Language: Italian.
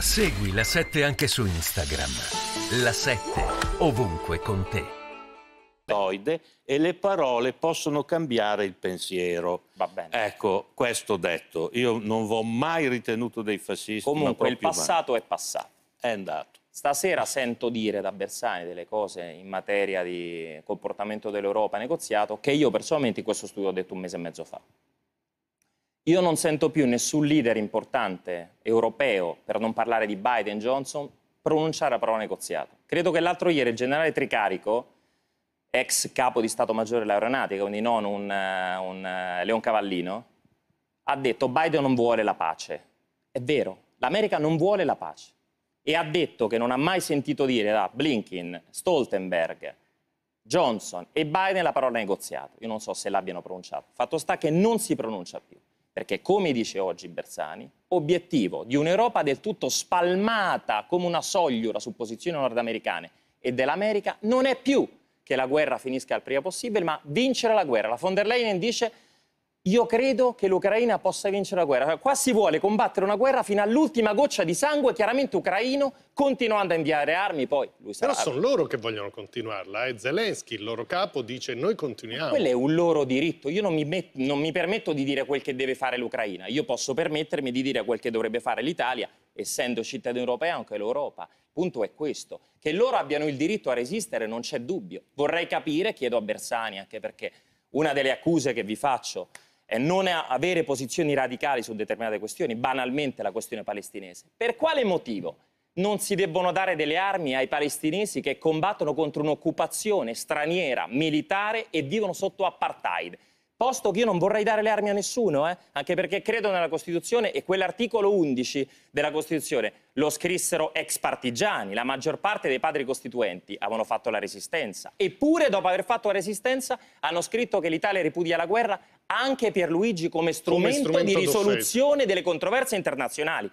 Segui la 7 anche su Instagram. La 7 ovunque con te. E le parole possono cambiare il pensiero. Va bene. Ecco, questo detto. Io non v'ho mai ritenuto dei fascisti. Comunque il passato mai. è passato. È andato. Stasera sento dire da Bersani delle cose in materia di comportamento dell'Europa negoziato che io personalmente in questo studio ho detto un mese e mezzo fa. Io non sento più nessun leader importante europeo, per non parlare di Biden Johnson, pronunciare la parola negoziato. Credo che l'altro ieri il generale Tricarico, ex capo di Stato Maggiore dell'Aeronautica, quindi non un, eh, un eh, Leon Cavallino, ha detto Biden non vuole la pace. È vero, l'America non vuole la pace. E ha detto che non ha mai sentito dire da Blinken, Stoltenberg, Johnson e Biden la parola negoziato. Io non so se l'abbiano pronunciato. Fatto sta che non si pronuncia più. Perché, come dice oggi Bersani, obiettivo di un'Europa del tutto spalmata come una sogliura su posizioni nordamericane e dell'America non è più che la guerra finisca il prima possibile, ma vincere la guerra. La von der Leyen dice io credo che l'Ucraina possa vincere la guerra. Qua si vuole combattere una guerra fino all'ultima goccia di sangue, chiaramente ucraino, continuando a inviare armi, poi lui sarà... Però sono loro che vogliono continuarla, eh? Zelensky, il loro capo, dice noi continuiamo. Quello è un loro diritto, io non mi, non mi permetto di dire quel che deve fare l'Ucraina, io posso permettermi di dire quel che dovrebbe fare l'Italia, essendo cittadino europeo anche l'Europa. Il punto è questo, che loro abbiano il diritto a resistere, non c'è dubbio. Vorrei capire, chiedo a Bersani anche perché... Una delle accuse che vi faccio eh, non avere posizioni radicali su determinate questioni, banalmente la questione palestinese. Per quale motivo non si debbono dare delle armi ai palestinesi che combattono contro un'occupazione straniera, militare e vivono sotto apartheid? posto che io non vorrei dare le armi a nessuno, eh, anche perché credo nella Costituzione e quell'articolo 11 della Costituzione lo scrissero ex partigiani, la maggior parte dei padri costituenti avevano fatto la resistenza, eppure dopo aver fatto la resistenza hanno scritto che l'Italia ripudia la guerra anche Pierluigi come strumento, come strumento di risoluzione delle controversie internazionali.